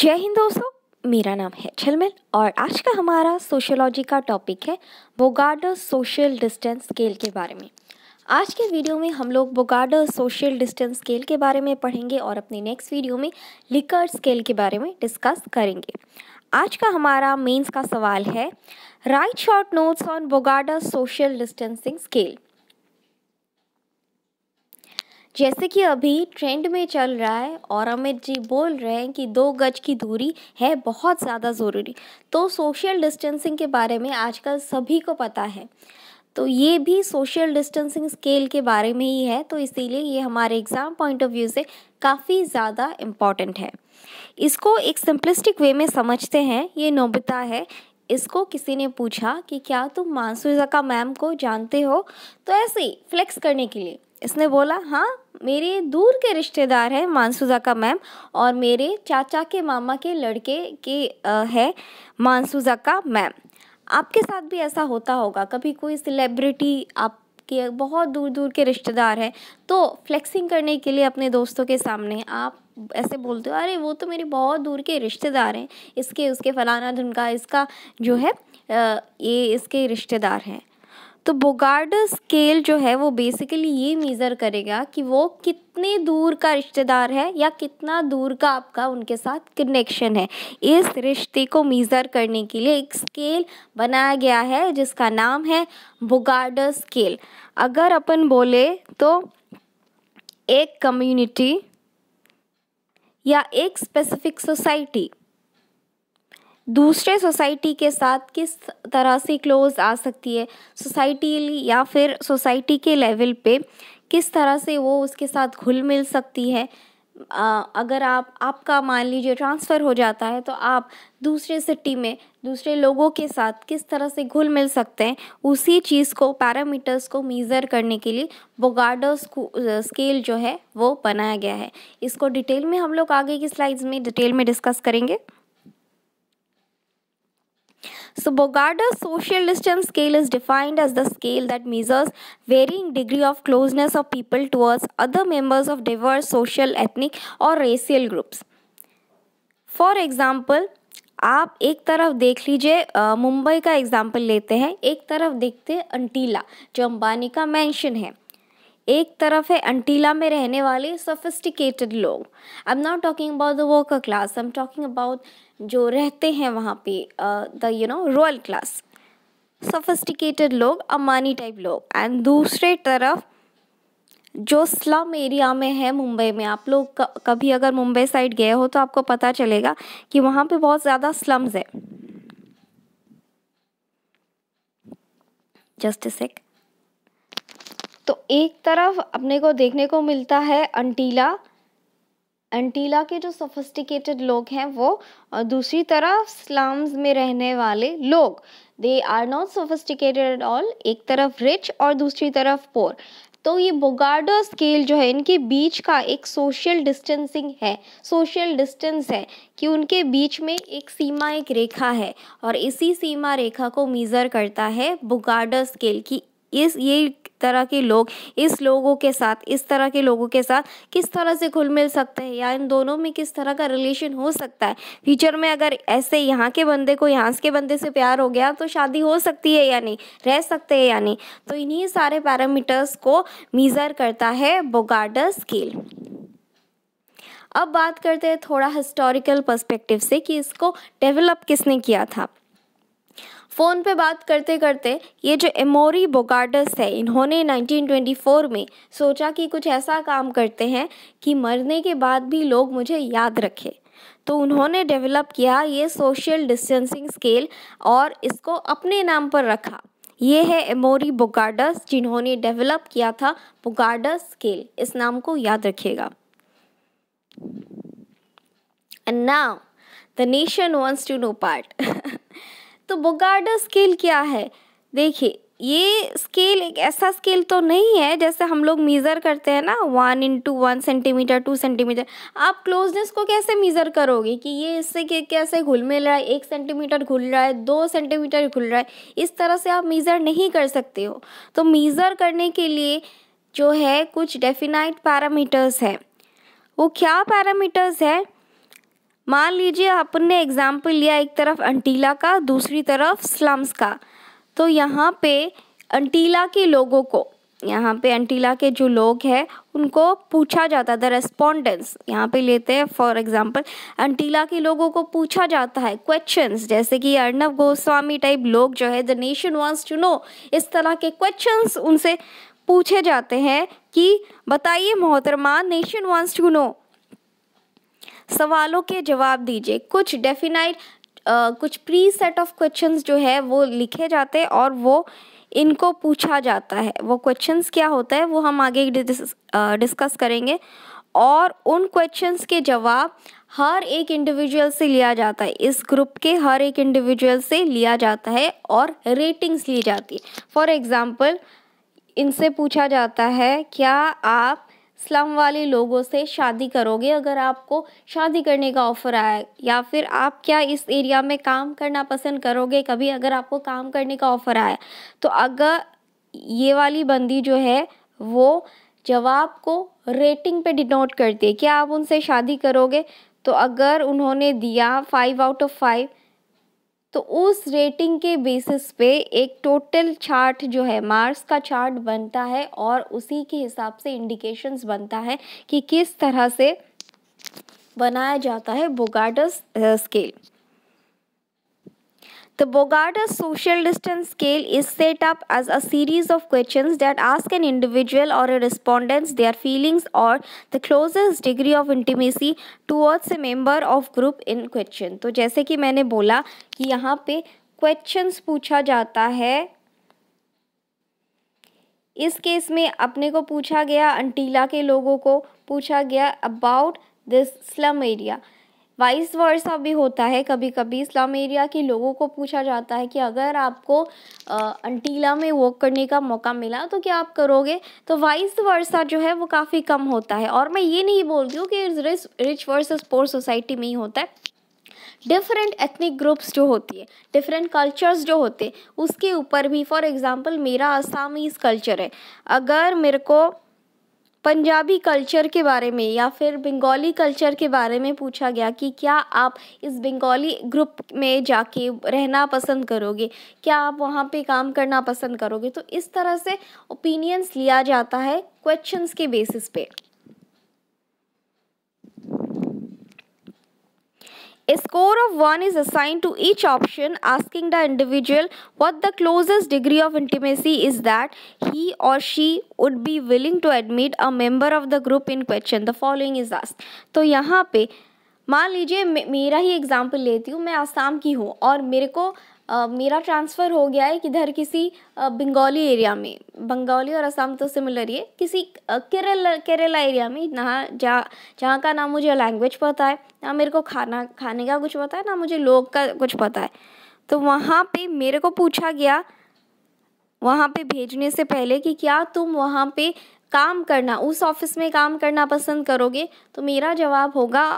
जय हिंद दोस्तों मेरा नाम है छलमिल और आज का हमारा सोशियोलॉजी का टॉपिक है बोगार्डर सोशल डिस्टेंस स्केल के बारे में आज के वीडियो में हम लोग बोगार्डर सोशल डिस्टेंस स्केल के बारे में पढ़ेंगे और अपने नेक्स्ट वीडियो में लिकर स्केल के बारे में डिस्कस करेंगे आज का हमारा मेंस का सवाल है write short notes on Bogardus social distancing scale जैसे कि अभी ट्रेंड में चल रहा है और अमित जी बोल रहे हैं कि दो गज की दूरी है बहुत ज़्यादा ज़रूरी तो सोशल डिस्टेंसिंग के बारे में आजकल सभी को पता है तो ये भी सोशल डिस्टेंसिंग स्केल के बारे में ही है तो इसीलिए ये हमारे एग्ज़ाम पॉइंट ऑफ व्यू से काफ़ी ज़्यादा इम्पॉर्टेंट है इसको एक सिंपलिस्टिक वे में समझते हैं ये नोबिता है इसको किसी ने पूछा कि क्या तुम मानसूजा का मैम को जानते हो तो ऐसे ही फ्लेक्स करने के लिए इसने बोला हाँ मेरे दूर के रिश्तेदार हैं मानसूजा का मैम और मेरे चाचा के मामा के लड़के के है मानसूजा का मैम आपके साथ भी ऐसा होता होगा कभी कोई सेलिब्रिटी आप कि बहुत दूर दूर के रिश्तेदार हैं तो फ्लेक्सिंग करने के लिए अपने दोस्तों के सामने आप ऐसे बोलते हो अरे वो तो मेरे बहुत दूर के रिश्तेदार हैं इसके उसके फलाना धुनका इसका जो है ये इसके रिश्तेदार हैं तो बोगार्ड स्केल जो है वो बेसिकली ये मेज़र करेगा कि वो कितने दूर का रिश्तेदार है या कितना दूर का आपका उनके साथ कनेक्शन है इस रिश्ते को मेज़र करने के लिए एक स्केल बनाया गया है जिसका नाम है बोगार्ड स्केल अगर अपन बोले तो एक कम्युनिटी या एक स्पेसिफिक सोसाइटी दूसरे सोसाइटी के साथ किस तरह से क्लोज आ सकती है सोसाइटी या फिर सोसाइटी के लेवल पे किस तरह से वो उसके साथ घुल मिल सकती है आ, अगर आप आपका मान लीजिए ट्रांसफ़र हो जाता है तो आप दूसरे सिटी में दूसरे लोगों के साथ किस तरह से घुल मिल सकते हैं उसी चीज़ को पैरामीटर्स को मीज़र करने के लिए बोगाडो स्केल जो है वो बनाया गया है इसको डिटेल में हम लोग आगे की स्लाइड्स में डिटेल में डिस्कस करेंगे So Bogarda's social distance scale is defined as the scale that measures varying degree of closeness of people towards other members of diverse social, ethnic or racial groups. for example आप एक तरफ देख लीजिए मुंबई का example लेते हैं एक तरफ देखते हैं अंटीला जो अंबानी का मैंशन है एक तरफ है अंटीला में रहने वाले सोफिस्टिकेटेड लोग I am not talking about the worker class I am talking about जो रहते हैं वहाँ पे the you know royal class sophisticated लोग अमानी टाइप लोग एंड दूसरे तरफ जो स्लम एरिया में है मुंबई में आप लोग कभी अगर मुंबई साइड गए हो तो आपको पता चलेगा कि वहाँ पे बहुत ज़्यादा स्लम्स है जस्ट ए सेक तो एक तरफ अपने को देखने को मिलता है अंटीला एंटीला के जो सोफिस्टिकेटेड लोग हैं वो दूसरी तरफ स्लम्स में रहने वाले लोग they are not sophisticated at all एक तरफ रिच और दूसरी तरफ पोर तो ये बोगार्डो स्केल जो है इनके बीच का एक सोशल डिस्टेंसिंग है सोशल डिस्टेंस है कि उनके बीच में एक सीमा एक रेखा है और इसी सीमा रेखा को मीज़र करता है बोगार्डो स्केल की इस ये तरह के लोग इस लोगों के साथ इस तरह के लोगों के साथ किस तरह से घुल मिल सकते हैं या इन दोनों में किस तरह का रिलेशन हो सकता है फ्यूचर में अगर ऐसे यहाँ के बंदे को यहाँ के बंदे से प्यार हो गया तो शादी हो सकती है या नहीं रह सकते हैं या नहीं तो इन्हीं सारे पैरामीटर्स को मीज़र करता है बोगाडा स्केल अब बात करते हैं थोड़ा हिस्टोरिकल पर्सपेक्टिव से कि इसको डेवलप किसने किया था फ़ोन पे बात करते करते ये जो एमोरी बोगार्डस है इन्होंने 1924 में सोचा कि कुछ ऐसा काम करते हैं कि मरने के बाद भी लोग मुझे याद रखें तो उन्होंने डेवलप किया ये सोशल डिस्टेंसिंग स्केल और इसको अपने नाम पर रखा ये है एमोरी बोगार्डस जिन्होंने डेवलप किया था बोगार्डस स्केल इस नाम को याद रखिएगा and now the nation wants to know part तो बोगार्डो स्केल क्या है देखिए ये स्केल एक ऐसा स्केल तो नहीं है जैसे हम लोग मीज़र करते हैं ना one into one centimetre two centimetre आप क्लोजनेस को कैसे मीज़र करोगे कि ये इससे कैसे घुल मिल रहा है एक सेंटीमीटर घुल रहा है दो सेंटीमीटर घुल रहा है इस तरह से आप मीज़र नहीं कर सकते हो तो मीज़र करने के लिए जो है कुछ डेफिनाइट पैरामीटर्स हैं वो क्या पैरामीटर्स है मान लीजिए अपन ने एग्ज़ाम्पल लिया एक तरफ अंटीला का दूसरी तरफ स्लम्स का तो यहाँ पे अंटीला के लोगों को यहाँ पे अंटीला के जो लोग हैं उनको पूछा जाता है द रेस्पॉन्डेंस यहाँ पे लेते हैं फॉर एग्जांपल अंटीला के लोगों को पूछा जाता है क्वेश्चंस जैसे कि अर्नब गोस्वामी टाइप लोग जो है the nation wants to know इस तरह के क्वेश्चंस उनसे पूछे जाते हैं कि बताइए मोहतरमा नेशन वांट्स टू नो सवालों के जवाब दीजिए कुछ डेफिनाइट कुछ प्री सेट ऑफ क्वेश्चंस जो है वो लिखे जाते हैं और वो इनको पूछा जाता है वो क्वेश्चंस क्या होता है वो हम आगे डिस्कस करेंगे और उन क्वेश्चंस के जवाब हर एक इंडिविजुअल से लिया जाता है इस ग्रुप के हर एक इंडिविजुअल से लिया जाता है और रेटिंग्स ली जाती है फॉर एग्ज़ाम्पल इनसे पूछा जाता है क्या आप स्लम वाले लोगों से शादी करोगे अगर आपको शादी करने का ऑफ़र आए या फिर आप क्या इस एरिया में काम करना पसंद करोगे कभी अगर आपको काम करने का ऑफ़र आया तो अगर ये वाली बंदी जो है वो जवाब को रेटिंग पे डिनोट करती है क्या आप उनसे शादी करोगे तो अगर उन्होंने दिया फाइव आउट ऑफ फाइव तो उस रेटिंग के बेसिस पे एक टोटल चार्ट जो है मार्स का चार्ट बनता है और उसी के हिसाब से इंडिकेशंस बनता है कि किस तरह से बनाया जाता है Bogardus scale uh, The Bogarda social distance scale is set up as a series of questions that ask an individual or a respondent their feelings or the closest degree of intimacy towards a member of group in question. तो जैसे कि मैंने बोला कि यहाँ पे questions पूछा जाता है इस केस में अपने को पूछा गया अंटीला के लोगों को पूछा गया about this slum area vice versa भी होता है कभी कभी इस्लाम एरिया के लोगों को पूछा जाता है कि अगर आपको अंटीला में वॉक करने का मौका मिला तो क्या आप करोगे तो वाइस वर्सा जो है वो काफ़ी कम होता है और मैं ये नहीं बोलती हूँ कि रिच वर्सेस पोर सोसाइटी में ही होता है डिफरेंट एथनिक ग्रुप्स जो होती है डिफरेंट कल्चर्स जो होते हैं उसके ऊपर भी फॉर एग्ज़ाम्पल मेरा असामीज़ कल्चर है अगर मेरे को पंजाबी कल्चर के बारे में या फिर बंगाली कल्चर के बारे में पूछा गया कि क्या आप इस बंगाली ग्रुप में जाके रहना पसंद करोगे क्या आप वहाँ पे काम करना पसंद करोगे तो इस तरह से ओपिनियंस लिया जाता है क्वेश्चंस के बेसिस पे A score of 1 is assigned to each option asking the individual what the closest degree of intimacy is that he or she would be willing to admit a member of the group in question. The following is asked. तो यहाँ पे मान लीजिए मेरा ही example लेती हूँ मैं आसाम की हूँ और मेरे को मेरा ट्रांसफ़र हो गया है किधर किसी बंगाली एरिया में बंगाली और असम तो सिमिलर ही है किसी केरल केरला एरिया में ना जहाँ जहाँ का ना मुझे लैंग्वेज पता है ना मेरे को खाना खाने का कुछ पता है ना मुझे लोग का कुछ पता है तो वहाँ पे मेरे को पूछा गया वहाँ पे भेजने से पहले कि क्या तुम वहाँ पे काम करना उस ऑफिस में काम करना पसंद करोगे तो मेरा जवाब होगा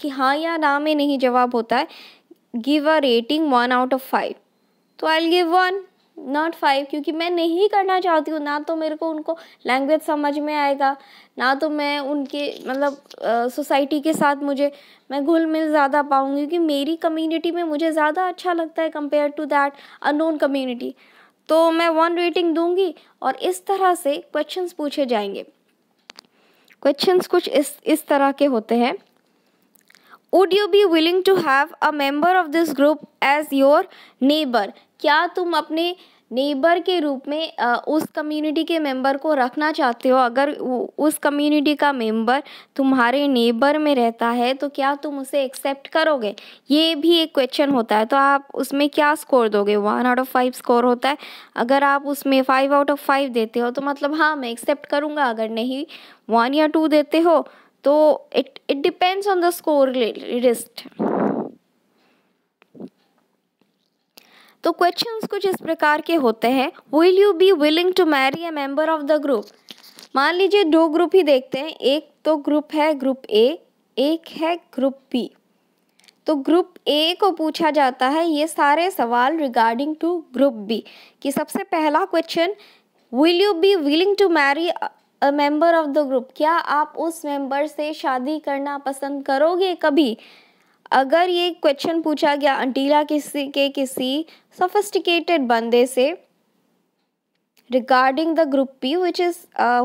कि हाँ या ना में नहीं जवाब होता है give a rating one out of five तो I give one not five क्योंकि मैं नहीं करना चाहती हूँ ना तो मेरे को उनको लैंग्वेज समझ में आएगा ना तो मैं उनके मतलब सोसाइटी के साथ मुझे मैं घुल मिल ज़्यादा पाऊँगी क्योंकि मेरी कम्युनिटी में मुझे ज़्यादा अच्छा लगता है compare to that unknown community तो मैं वन रेटिंग दूंगी और इस तरह से क्वेश्चंस पूछे जाएंगे क्वेश्चंस कुछ इस इस तरह के होते हैं would you be willing to have a member of this group as your neighbour क्या तुम अपने नेबर के रूप में उस कम्युनिटी के मेंबर को रखना चाहते हो अगर उस कम्युनिटी का मेंबर तुम्हारे नेबर में रहता है तो क्या तुम उसे एक्सेप्ट करोगे ये भी एक क्वेश्चन होता है तो आप उसमें क्या स्कोर दोगे one out of five score होता है अगर आप उसमें फाइव आउट ऑफ फाइव देते हो तो मतलब हाँ मैं एक्सेप्ट करूँगा अगर नहीं वन या टू देते हो तो it it depends on the score list तो क्वेश्चंस कुछ इस प्रकार के होते हैं will you be willing to marry a member of the group मान लीजिए दो ग्रुप ही देखते हैं एक तो ग्रुप है ग्रुप ए एक है ग्रुप बी तो ग्रुप ए को पूछा जाता है ये सारे सवाल रिगार्डिंग टू ग्रुप बी कि सबसे पहला question will you be willing to marry member of the group क्या आप उस मेंबर से शादी करना पसंद करोगे कभी अगर ये क्वेश्चन पूछा गया अंटीला किसी के किसी सोफिस्टिकेटेड बंदे से regarding the group P which is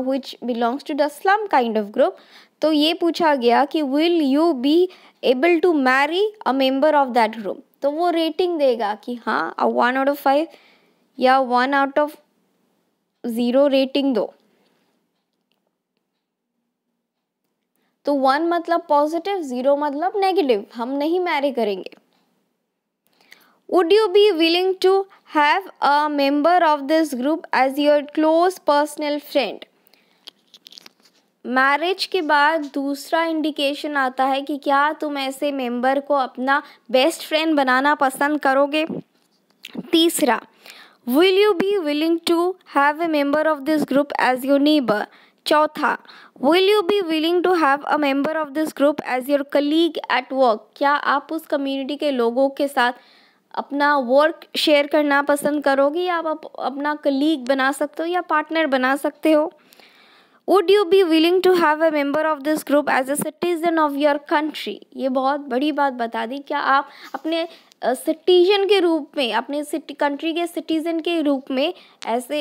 which belongs to the slum kind of group तो ये पूछा गया कि will you be able to marry a member of that group तो वो रेटिंग देगा कि हाँ वन आउट ऑफ फाइव या one out of zero rating दो तो वन मतलब पॉजिटिव ज़ीरो मतलब नेगेटिव हम नहीं मैरी करेंगे would you be willing to have a member of this group as your close personal friend marriage के बाद दूसरा इंडिकेशन आता है कि क्या तुम ऐसे मेंबर को अपना बेस्ट फ्रेंड बनाना पसंद करोगे तीसरा will you be willing to have a member of this group as your neighbour चौथा will you be willing to have a member of this group as your colleague at work क्या आप उस community के लोगों के साथ अपना work share करना पसंद करोगे या आप अपना कलीग बना सकते हो या पार्टनर बना सकते हो would you be willing to have a member of this group as a citizen of your country ये बहुत बड़ी बात बता दी क्या आप अपने सिटीजन के रूप में अपने सिटी कंट्री के सिटीजन के रूप में ऐसे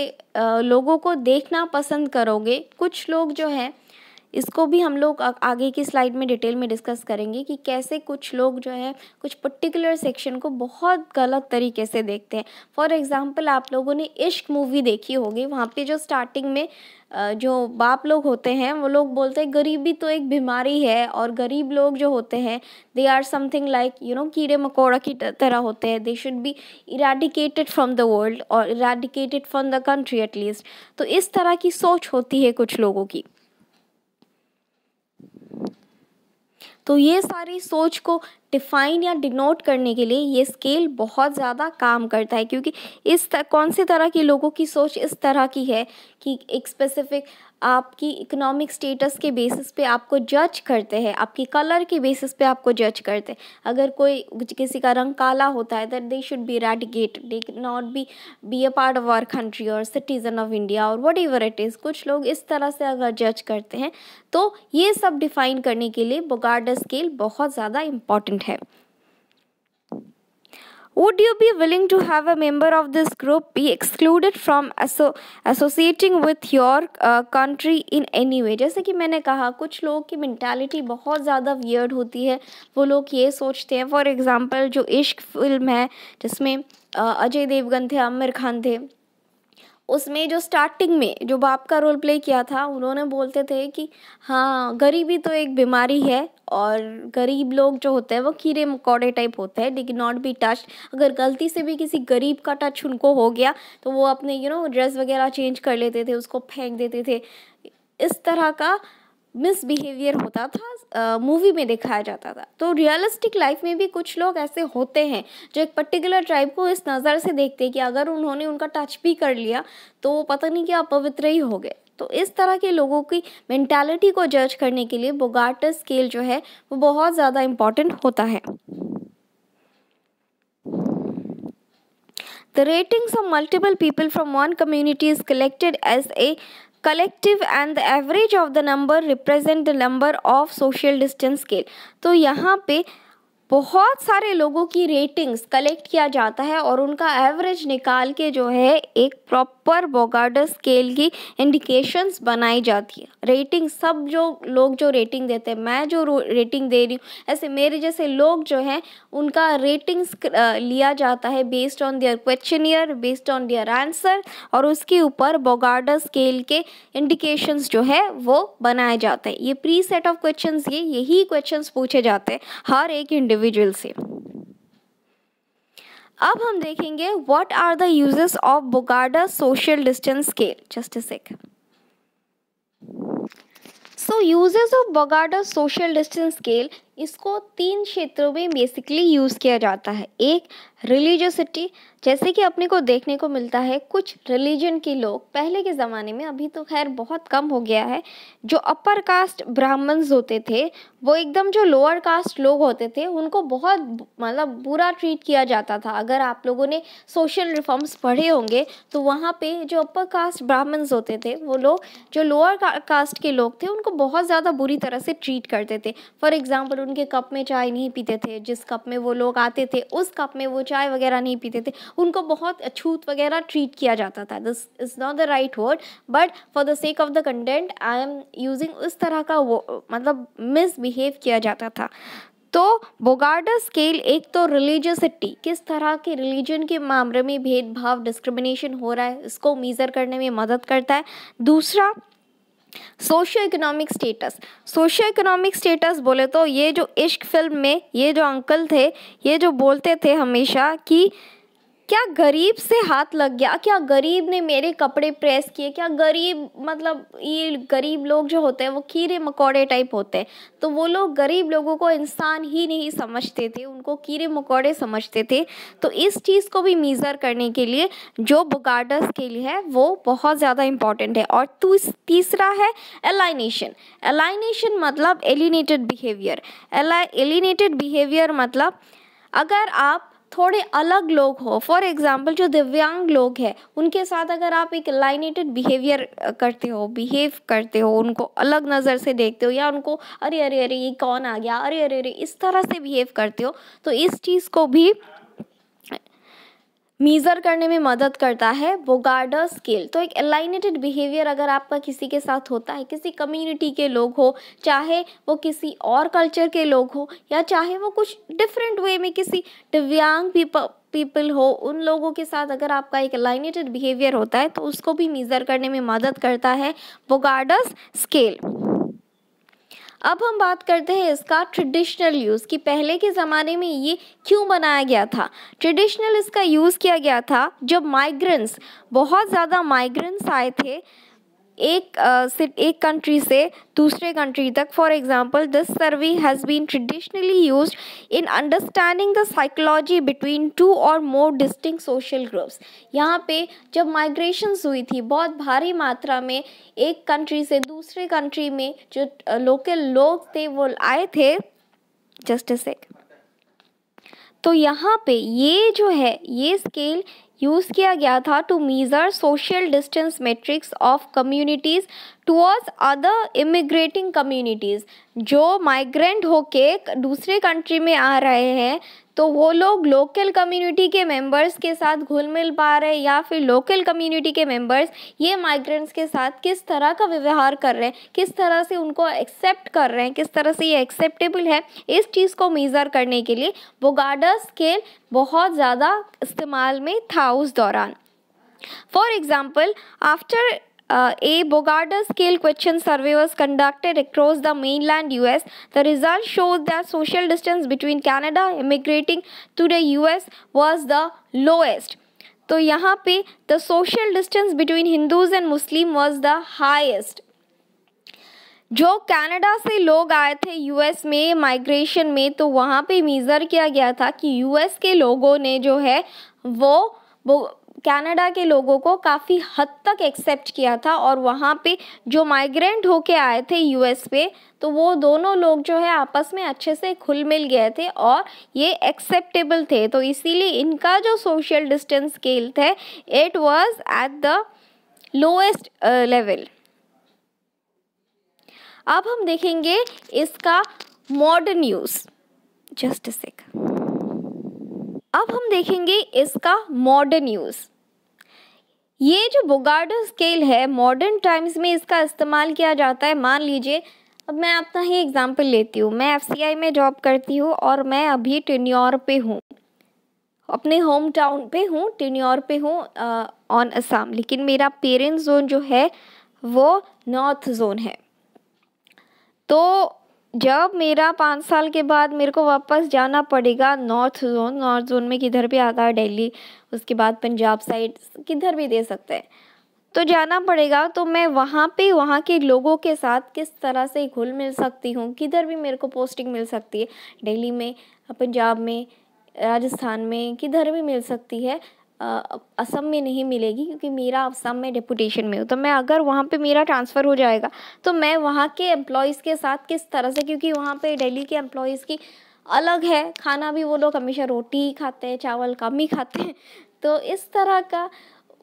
लोगों को देखना पसंद करोगे कुछ लोग जो हैं इसको भी हम लोग आगे की स्लाइड में डिटेल में डिस्कस करेंगे कि कैसे कुछ लोग जो है कुछ पर्टिकुलर सेक्शन को बहुत गलत तरीके से देखते हैं फॉर एग्ज़ाम्पल आप लोगों ने इश्क मूवी देखी होगी वहाँ पे जो स्टार्टिंग में जो बाप लोग होते हैं वो लोग बोलते हैं गरीबी तो एक बीमारी है और गरीब लोग जो होते हैं they are something like you know कीड़े मकोड़ा की तरह होते हैं they should be eradicated from the world और eradicated from the country at least तो इस तरह की सोच होती है कुछ लोगों की तो ये सारी सोच को डिफ़ाइन या डिनोट करने के लिए ये स्केल बहुत ज़्यादा काम करता है क्योंकि इस कौन से तरह के लोगों की सोच इस तरह की है कि एक स्पेसिफिक आपकी इकोनॉमिक स्टेटस के बेसिस पे आपको जज करते हैं आपकी कलर के बेसिस पे आपको जज करते हैं अगर कोई किसी का रंग काला होता है that they should be eradicate they not be be a part of our country और सिटीज़न ऑफ इंडिया और वट एवर इट इज़ कुछ लोग इस तरह से अगर जज करते हैं तो ये सब डिफ़ाइन करने के लिए बोगार्डा स्केल बहुत ज़्यादा इम्पॉर्टेंट है Would you be willing to have a member of this group be excluded from asso associating with your uh, country in any way? जैसे कि मैंने कहा कुछ लोगों की मैंटालिटी बहुत ज़्यादा वियर्ड होती है वो लोग ये सोचते हैं फॉर एग्ज़ाम्पल जो इश्क फिल्म है जिसमें अजय देवगन थे आमिर खान थे उसमें जो स्टार्टिंग में जो बाप का रोल प्ले किया था उन्होंने बोलते थे कि हाँ गरीबी तो एक बीमारी है और गरीब लोग जो होते हैं वो कीड़े मकोड़े टाइप होते हैं लेकिन नॉट बी टच अगर गलती से भी किसी गरीब का टच उनको हो गया तो वो अपने यू नो ड्रेस वगैरह चेंज कर लेते थे उसको फेंक देते थे इस तरह का मिसबिहेवियर होता था मूवी में दिखाया जाता था तो रियलिस्टिक लाइफ में भी कुछ लोग ऐसे होते हैं जो एक पर्टिकुलर ट्राइब को इस नज़र से देखते हैं कि अगर उन्होंने उनका टच भी कर लिया तो वो पता नहीं क्या अपवित्र ही हो गए तो इस तरह के लोगों की मैंटेलिटी को जज करने के लिए बोगाटर स्केल जो है वो बहुत ज़्यादा इम्पॉर्टेंट होता है The ratings of multiple people from one community is collected as a collective and the average of the number represent the number of social distance scale तो यहाँ पे बहुत सारे लोगों की रेटिंग्स कलेक्ट किया जाता है और उनका एवरेज निकाल के जो है एक प्रॉपर बोगाडो स्केल की इंडिकेशंस बनाई जाती है रेटिंग सब जो लोग जो रेटिंग देते हैं मैं जो रेटिंग दे रही हूँ ऐसे मेरे जैसे लोग जो हैं उनका रेटिंग्स लिया जाता है based on their questionnaire based on their answer और उसके ऊपर बोगाडो स्केल के इंडिकेशंस जो है वो बनाए जाते हैं ये प्री सेट ऑफ क्वेश्चन ये यही क्वेश्चन पूछे जाते हैं हर एक इंडिविजुअल इंडिविजुअल से अब हम देखेंगे what are the uses of Bogardus social distance scale just sake so uses of Bogardus social distance scale इसको तीन क्षेत्रों में बेसिकली यूज़ किया जाता है एक रिलीजियसिटी जैसे कि अपने को देखने को मिलता है कुछ रिलीजन के लोग पहले के ज़माने में अभी तो खैर बहुत कम हो गया है जो अपर कास्ट ब्राह्मण्स होते थे वो एकदम जो लोअर कास्ट लोग होते थे उनको बहुत मतलब बुरा ट्रीट किया जाता था अगर आप लोगों ने सोशल रिफॉर्म्स पढ़े होंगे तो वहाँ पे जो अपर कास्ट ब्राह्मण्स होते थे वो लोग जो लोअर कास्ट के लोग थे उनको बहुत ज़्यादा बुरी तरह से ट्रीट करते थे फॉर एग्ज़ाम्पल उनके कप में चाय नहीं पीते थे जिस कप में वो लोग आते थे उस कप में वो चाय वगैरह नहीं पीते थे उनको बहुत अछूत वगैरह ट्रीट किया जाता था this is not the right word but for the sake of the content I am using उस तरह का वो मतलब मिसबिहेव किया जाता था तो बोगाडा स्केल एक तो रिलीजियसिटी किस तरह के रिलीजन के मामले में भेदभाव डिस्क्रिमिनेशन हो रहा है इसको मीज़र करने में मदद करता है दूसरा socio economic status socio economic status बोले तो ये जो इश्क फिल्म में ये जो अंकल थे ये जो बोलते थे हमेशा कि क्या गरीब से हाथ लग गया क्या गरीब ने मेरे कपड़े प्रेस किए क्या गरीब मतलब ये गरीब लोग जो होते हैं वो कीड़े मकोड़े टाइप होते हैं तो वो लोग गरीब लोगों को इंसान ही नहीं समझते थे उनको कीड़े मकोड़े समझते थे तो इस चीज़ को भी मीज़र करने के लिए जो बुगाडस के लिए है वो बहुत ज़्यादा इम्पॉर्टेंट है और तीसरा है एलाइनेशन एलाइनेशन मतलब एलिनेटेड बिहेवियर एलिनेटेड बिहेवियर मतलब अगर आप थोड़े अलग लोग हो फॉर एग्ज़ाम्पल जो दिव्यांग लोग हैं उनके साथ अगर आप एक लाइनेटेड बिहेवियर करते हो बिहेव करते हो उनको अलग नज़र से देखते हो या उनको अरे अरे अरे ये कौन आ गया अरे अरे अरे इस तरह से बिहेव करते हो तो इस चीज़ को भी मीज़र करने में मदद करता है बोगार्डर स्केल तो एक अलाइनेटेड बिहेवियर अगर आपका किसी के साथ होता है किसी कम्युनिटी के लोग हो चाहे वो किसी और कल्चर के लोग हो या चाहे वो कुछ डिफरेंट वे में किसी दिव्यांग पीपल हो उन लोगों के साथ अगर आपका एक अलाइनेटेड बिहेवियर होता है तो उसको भी मीज़र करने में मदद करता है बोगार्डस स्केल अब हम बात करते हैं इसका ट्रेडिशनल यूज़ कि पहले के ज़माने में ये क्यों बनाया गया था ट्रेडिशनल इसका यूज़ किया गया था जब माइग्रेंट्स बहुत ज़्यादा माइग्रेंट्स आए थे एक से एक कंट्री से दूसरे कंट्री तक for example this survey has been traditionally use in understanding the psychology between two or more distinct social groups यहाँ पे जब माइग्रेशंस हुई थी बहुत भारी मात्रा में एक कंट्री से दूसरे कंट्री में जो लोकल लोग थे वो आए थे जस्ट अ तो यहाँ पे ये जो है ये स्केल यूज़ किया गया था to measure social distance metrics of communities towards other immigrating communities जो माइग्रेंट होके दूसरे कंट्री में आ रहे हैं तो वो लोग लोकल कम्युनिटी के मेंबर्स के साथ घुल मिल पा रहे हैं या फिर लोकल कम्युनिटी के मेंबर्स ये माइग्रेंट्स के साथ किस तरह का व्यवहार कर रहे हैं किस तरह से उनको एक्सेप्ट कर रहे हैं किस तरह से ये एक्सेप्टेबल है इस चीज़ को मेज़र करने के लिए बोगाडा स्केल बहुत ज़्यादा इस्तेमाल में था उस दौरान for example after Uh, a Bogarda scale question survey was conducted across the mainland US. The result showed that social distance between Canada immigrating to the US was the lowest. तो यहाँ पे the social distance between Hindus and Muslim was the highest जो Canada से लोग आए थे US में migration में तो वहाँ पे मेज़र किया गया था कि यूएस के लोगों ने जो है वो कनाडा के लोगों को काफ़ी हद तक एक्सेप्ट किया था और वहाँ पे जो माइग्रेंट होके आए थे यूएस पे तो वो दोनों लोग जो है आपस में अच्छे से खुल मिल गए थे और ये एक्सेप्टेबल थे तो इसीलिए इनका जो सोशल डिस्टेंस स्केल थे it was at the lowest level अब हम देखेंगे इसका मॉडर्न यूज़ जस्ट सेकंड अब हम देखेंगे इसका मॉडर्न यूज़ ये जो बोगाडो स्केल है मॉडर्न टाइम्स में इसका इस्तेमाल किया जाता है मान लीजिए अब मैं अपना ही एग्जांपल लेती हूँ मैं एफसीआई में जॉब करती हूँ और मैं अभी टिन्योर पे हूँ अपने होम टाउन पे हूँ टिन्योर पे हूँ ऑन असम लेकिन मेरा पेरेंट्स जोन जो है वो नॉर्थ जोन है तो जब मेरा पाँच साल के बाद मेरे को वापस जाना पड़ेगा नॉर्थ जोन नॉर्थ जोन में किधर भी आता है दिल्ली उसके बाद पंजाब साइड किधर भी दे सकते हैं तो जाना पड़ेगा तो मैं वहाँ पे वहाँ के लोगों के साथ किस तरह से घुल मिल सकती हूँ किधर भी मेरे को पोस्टिंग मिल सकती है दिल्ली में पंजाब में राजस्थान में किधर भी मिल सकती है असम में नहीं मिलेगी क्योंकि मेरा असम में डेपुटेशन में हो तो मैं अगर वहाँ पे मेरा ट्रांसफ़र हो जाएगा तो मैं वहाँ के एम्प्लॉयज़ के साथ किस तरह से क्योंकि वहाँ पे दिल्ली के एम्प्लॉयज़ की अलग है खाना भी वो लोग हमेशा रोटी ही खाते हैं चावल कम ही खाते हैं तो इस तरह का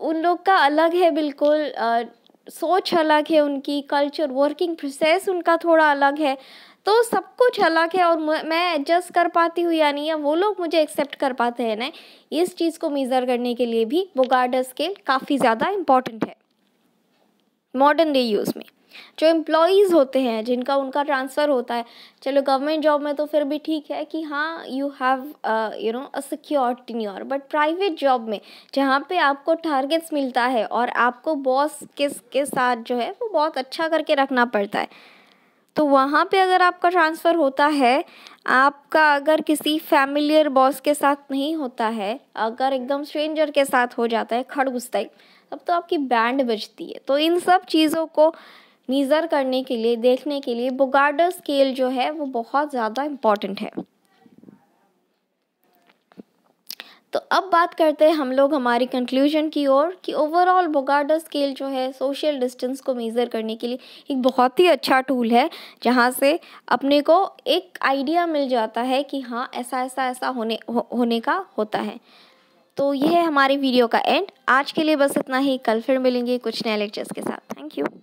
उन लोग का अलग है बिल्कुल आ, सोच अलग है उनकी कल्चर वर्किंग प्रोसेस उनका थोड़ा अलग है तो सब कुछ अलग है और मैं एडजस्ट कर पाती हूँ या नहीं या वो लोग मुझे एक्सेप्ट कर पाते हैं ना इस चीज़ को मेज़र करने के लिए भी वो गार्डर स्केल काफ़ी ज़्यादा इम्पॉर्टेंट है मॉडर्न डे यूज़ में जो एम्प्लॉयज़ होते हैं जिनका उनका ट्रांसफ़र होता है चलो गवर्नमेंट जॉब में तो फिर भी ठीक है कि हाँ you have you know a secure tenure but private job में जहाँ पे आपको टारगेट्स मिलता है और आपको बॉस किस के साथ जो है वो बहुत अच्छा करके रखना पड़ता है तो वहाँ पे अगर आपका ट्रांसफ़र होता है आपका अगर किसी फैमिलियर बॉस के साथ नहीं होता है अगर एकदम स्ट्रेंजर के साथ हो जाता है खड़गुस टाइप तब तो आपकी बैंड बजती है तो इन सब चीज़ों को मीज़र करने के लिए देखने के लिए बुगाडर स्केल जो है वो बहुत ज़्यादा इम्पॉर्टेंट है तो अब बात करते हैं हम लोग हमारी कंक्लूजन की ओर कि ओवरऑल बोगाडा स्केल जो है सोशल डिस्टेंस को मेज़र करने के लिए एक बहुत ही अच्छा टूल है जहाँ से अपने को एक आइडिया मिल जाता है कि हाँ ऐसा ऐसा ऐसा होने हो, होने का होता है तो यह है हमारे वीडियो का एंड आज के लिए बस इतना ही कल फिर मिलेंगे कुछ नए लेक्चर्स के साथ थैंक यू